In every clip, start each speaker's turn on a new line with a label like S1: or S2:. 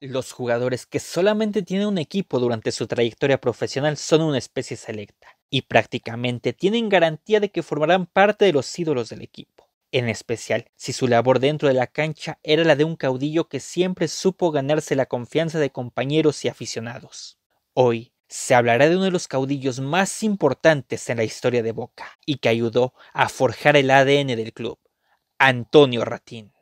S1: Los jugadores que solamente tienen un equipo durante su trayectoria profesional son una especie selecta y prácticamente tienen garantía de que formarán parte de los ídolos del equipo, en especial si su labor dentro de la cancha era la de un caudillo que siempre supo ganarse la confianza de compañeros y aficionados. Hoy se hablará de uno de los caudillos más importantes en la historia de Boca y que ayudó a forjar el ADN del club, Antonio Ratín.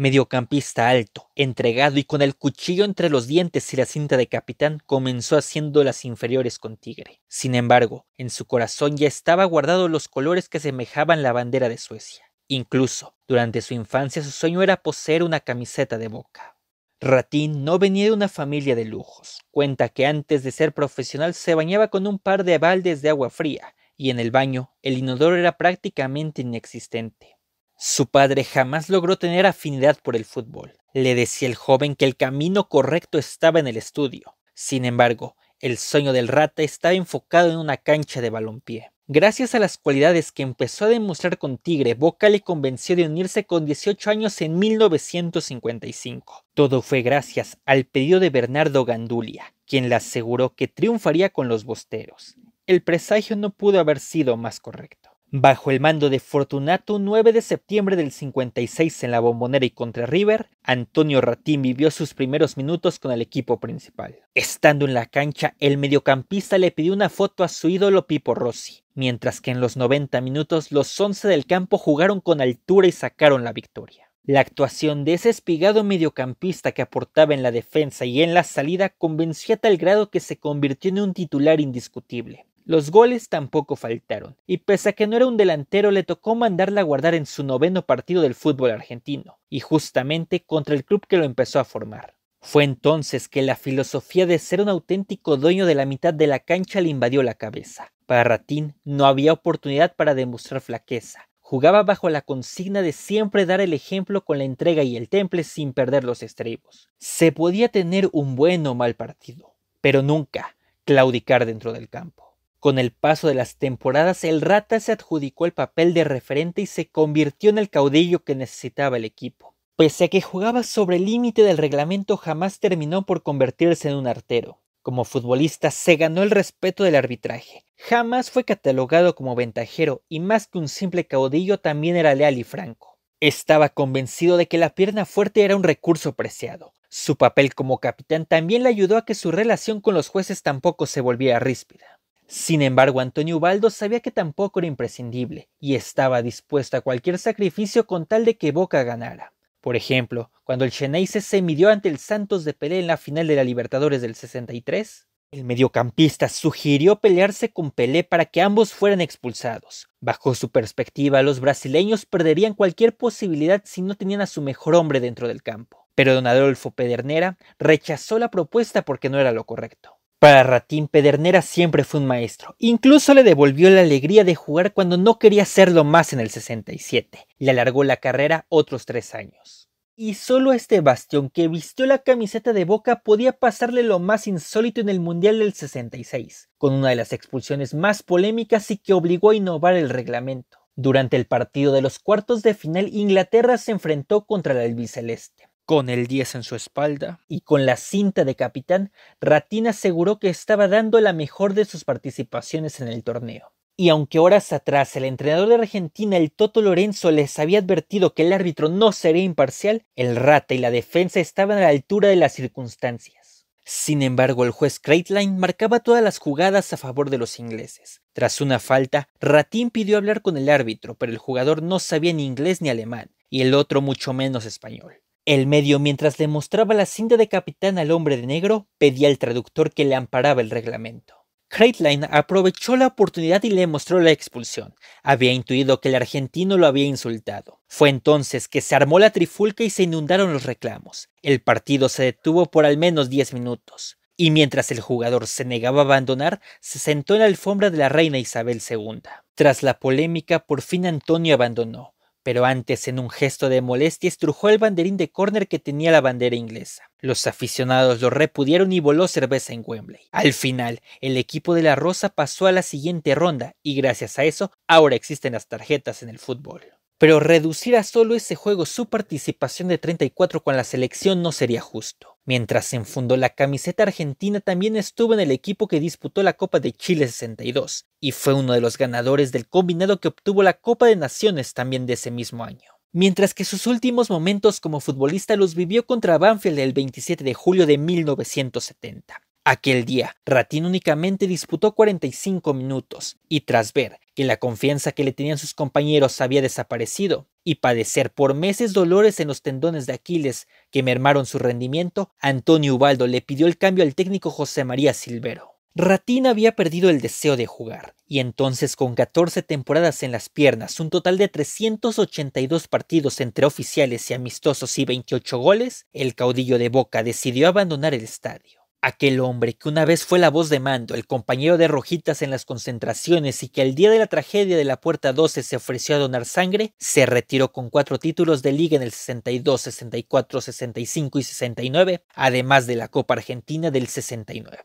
S1: Mediocampista alto, entregado y con el cuchillo entre los dientes y la cinta de capitán, comenzó haciendo las inferiores con Tigre. Sin embargo, en su corazón ya estaba guardado los colores que semejaban la bandera de Suecia. Incluso, durante su infancia su sueño era poseer una camiseta de boca. Ratín no venía de una familia de lujos. Cuenta que antes de ser profesional se bañaba con un par de baldes de agua fría, y en el baño el inodoro era prácticamente inexistente. Su padre jamás logró tener afinidad por el fútbol. Le decía el joven que el camino correcto estaba en el estudio. Sin embargo, el sueño del rata estaba enfocado en una cancha de balompié. Gracias a las cualidades que empezó a demostrar con Tigre, Boca le convenció de unirse con 18 años en 1955. Todo fue gracias al pedido de Bernardo Gandulia, quien le aseguró que triunfaría con los bosteros. El presagio no pudo haber sido más correcto. Bajo el mando de Fortunato, 9 de septiembre del 56 en la Bombonera y contra River, Antonio Ratín vivió sus primeros minutos con el equipo principal. Estando en la cancha, el mediocampista le pidió una foto a su ídolo Pipo Rossi, mientras que en los 90 minutos los 11 del campo jugaron con altura y sacaron la victoria. La actuación de ese espigado mediocampista que aportaba en la defensa y en la salida convenció a tal grado que se convirtió en un titular indiscutible. Los goles tampoco faltaron, y pese a que no era un delantero le tocó mandarla a guardar en su noveno partido del fútbol argentino, y justamente contra el club que lo empezó a formar. Fue entonces que la filosofía de ser un auténtico dueño de la mitad de la cancha le invadió la cabeza. Para Ratín no había oportunidad para demostrar flaqueza. Jugaba bajo la consigna de siempre dar el ejemplo con la entrega y el temple sin perder los estribos. Se podía tener un buen o mal partido, pero nunca claudicar dentro del campo. Con el paso de las temporadas, el Rata se adjudicó el papel de referente y se convirtió en el caudillo que necesitaba el equipo. Pese a que jugaba sobre el límite del reglamento, jamás terminó por convertirse en un artero. Como futbolista se ganó el respeto del arbitraje. Jamás fue catalogado como ventajero y más que un simple caudillo también era leal y franco. Estaba convencido de que la pierna fuerte era un recurso preciado. Su papel como capitán también le ayudó a que su relación con los jueces tampoco se volviera ríspida. Sin embargo, Antonio Ubaldo sabía que tampoco era imprescindible y estaba dispuesto a cualquier sacrificio con tal de que Boca ganara. Por ejemplo, cuando el Cheney se midió ante el Santos de Pelé en la final de la Libertadores del 63, el mediocampista sugirió pelearse con Pelé para que ambos fueran expulsados. Bajo su perspectiva, los brasileños perderían cualquier posibilidad si no tenían a su mejor hombre dentro del campo. Pero don Adolfo Pedernera rechazó la propuesta porque no era lo correcto. Para Ratín, Pedernera siempre fue un maestro. Incluso le devolvió la alegría de jugar cuando no quería hacerlo más en el 67. Le alargó la carrera otros tres años. Y solo este bastión que vistió la camiseta de Boca podía pasarle lo más insólito en el Mundial del 66, con una de las expulsiones más polémicas y que obligó a innovar el reglamento. Durante el partido de los cuartos de final, Inglaterra se enfrentó contra la albiceleste. Con el 10 en su espalda y con la cinta de capitán, Ratín aseguró que estaba dando la mejor de sus participaciones en el torneo. Y aunque horas atrás el entrenador de Argentina, el Toto Lorenzo, les había advertido que el árbitro no sería imparcial, el Rata y la defensa estaban a la altura de las circunstancias. Sin embargo, el juez Kreitline marcaba todas las jugadas a favor de los ingleses. Tras una falta, Ratín pidió hablar con el árbitro, pero el jugador no sabía ni inglés ni alemán, y el otro mucho menos español. El medio, mientras le mostraba la cinta de capitán al hombre de negro, pedía al traductor que le amparaba el reglamento. Craitline aprovechó la oportunidad y le mostró la expulsión. Había intuido que el argentino lo había insultado. Fue entonces que se armó la trifulca y se inundaron los reclamos. El partido se detuvo por al menos 10 minutos. Y mientras el jugador se negaba a abandonar, se sentó en la alfombra de la reina Isabel II. Tras la polémica, por fin Antonio abandonó pero antes, en un gesto de molestia, estrujó el banderín de córner que tenía la bandera inglesa. Los aficionados lo repudieron y voló cerveza en Wembley. Al final, el equipo de la Rosa pasó a la siguiente ronda y gracias a eso, ahora existen las tarjetas en el fútbol. Pero reducir a solo ese juego su participación de 34 con la selección no sería justo. Mientras se enfundó la camiseta argentina, también estuvo en el equipo que disputó la Copa de Chile 62 y fue uno de los ganadores del combinado que obtuvo la Copa de Naciones también de ese mismo año. Mientras que sus últimos momentos como futbolista los vivió contra Banfield el 27 de julio de 1970. Aquel día, Ratín únicamente disputó 45 minutos, y tras ver que la confianza que le tenían sus compañeros había desaparecido, y padecer por meses dolores en los tendones de Aquiles que mermaron su rendimiento, Antonio Ubaldo le pidió el cambio al técnico José María Silvero. Ratín había perdido el deseo de jugar, y entonces con 14 temporadas en las piernas, un total de 382 partidos entre oficiales y amistosos y 28 goles, el caudillo de Boca decidió abandonar el estadio. Aquel hombre que una vez fue la voz de mando, el compañero de Rojitas en las concentraciones y que al día de la tragedia de la Puerta 12 se ofreció a donar sangre, se retiró con cuatro títulos de liga en el 62, 64, 65 y 69, además de la Copa Argentina del 69.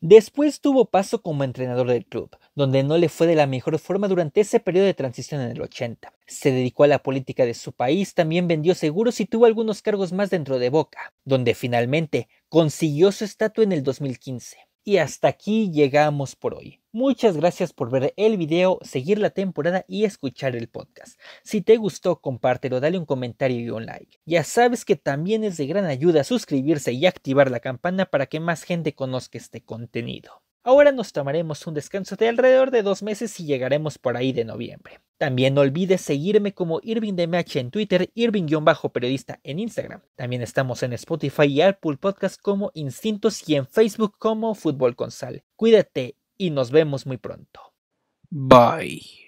S1: Después tuvo paso como entrenador del club, donde no le fue de la mejor forma durante ese periodo de transición en el 80. Se dedicó a la política de su país, también vendió seguros y tuvo algunos cargos más dentro de Boca, donde finalmente consiguió su estatua en el 2015. Y hasta aquí llegamos por hoy. Muchas gracias por ver el video, seguir la temporada y escuchar el podcast. Si te gustó, compártelo, dale un comentario y un like. Ya sabes que también es de gran ayuda suscribirse y activar la campana para que más gente conozca este contenido. Ahora nos tomaremos un descanso de alrededor de dos meses y llegaremos por ahí de noviembre. También no olvides seguirme como IrvingDMH en Twitter, Irving-periodista en Instagram. También estamos en Spotify y Apple Podcast como Instintos y en Facebook como Fútbol Consal. Cuídate y nos vemos muy pronto. Bye.